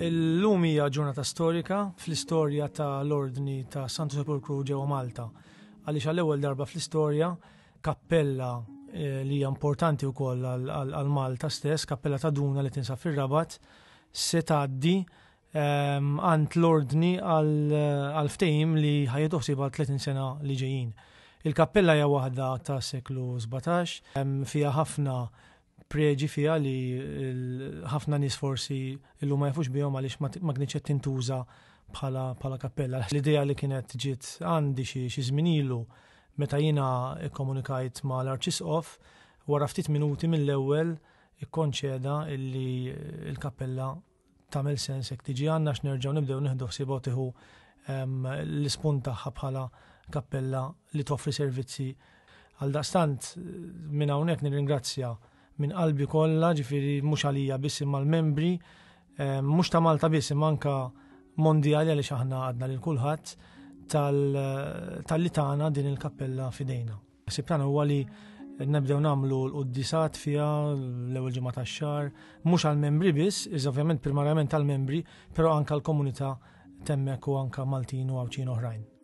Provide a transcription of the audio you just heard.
Illum hija ġurnata storika fl-istorja ta' l-ordni ta' Santu Sepolcru ġewwa Malta. Għaliex għall-ewwel darba fl-istorja kappella eh, li hija importanti wkoll għal Malta stess, kappella ta' Duna li tinsab fir-Rabat, se tgħaddi ehm, għand l-ordni għal ftehim li ħajjetu ħsiba 30 sena li ġejjin. Il-kappella hija waħda ta' seklu 17, ehm, fiha ħafna preġi fija li ħafna nis forsi illu ma jafux bihom għalix ma kniċet tintuża bħala bħala kappella. L-idea li kienet ġiet għandi xi xi żminilu meta jiena komunikajt ma l-Arċisqof wara ftit minuti mill-ewwel ikkonċeda illi l-kappella tagħmel sens jekk tiġi għandna x'nerġgħu nibdew nieħdu ħsibot tieħu ehm, l-ispun tagħha bħala kappella li toffri servizzi għal daqstant minn hawnhekk nirringrazzja minn qalbi kollha, ġifieri mhux għalija biss imma l-membri, eh, mhux ta' Malta biss imma anka mondjali għaliex aħna għadna lil kulħadd tal eh, litana din il-kappella fidejna. Sibtana huwa li nebdew nagħmlu l qudisat fiha l-ewwel ġimgħa tax-xahar, mhux għall-membri biss, iż ovvjament primarjament għall-membri, però anka l-komunità temmek u anka Maltin u għawċin oħrajn.